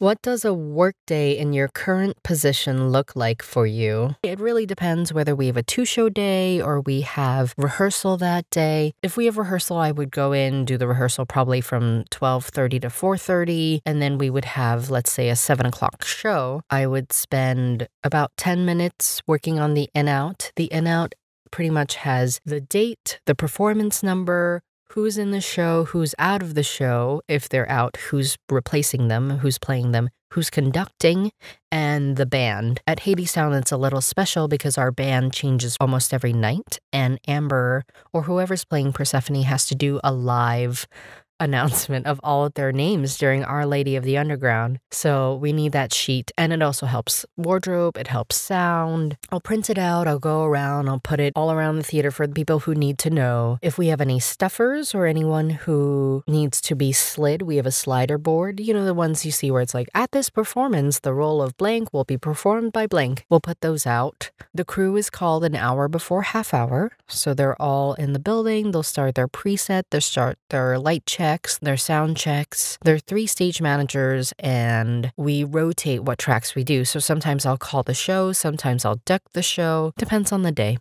What does a workday in your current position look like for you? It really depends whether we have a two show day or we have rehearsal that day. If we have rehearsal, I would go in, do the rehearsal probably from 12.30 to 4.30, and then we would have, let's say, a 7 o'clock show. I would spend about 10 minutes working on the in-out. The in-out pretty much has the date, the performance number, who's in the show, who's out of the show, if they're out, who's replacing them, who's playing them, who's conducting, and the band. At Haiti Sound, it's a little special because our band changes almost every night, and Amber or whoever's playing Persephone has to do a live announcement of all of their names during Our Lady of the Underground. So we need that sheet. And it also helps wardrobe, it helps sound. I'll print it out, I'll go around, I'll put it all around the theater for the people who need to know. If we have any stuffers or anyone who needs to be slid, we have a slider board. You know, the ones you see where it's like, at this performance, the role of blank will be performed by blank. We'll put those out. The crew is called an hour before half hour. So they're all in the building. They'll start their preset, they'll start their light check techs, their sound checks, their three stage managers, and we rotate what tracks we do. So sometimes I'll call the show, sometimes I'll duck the show, depends on the day.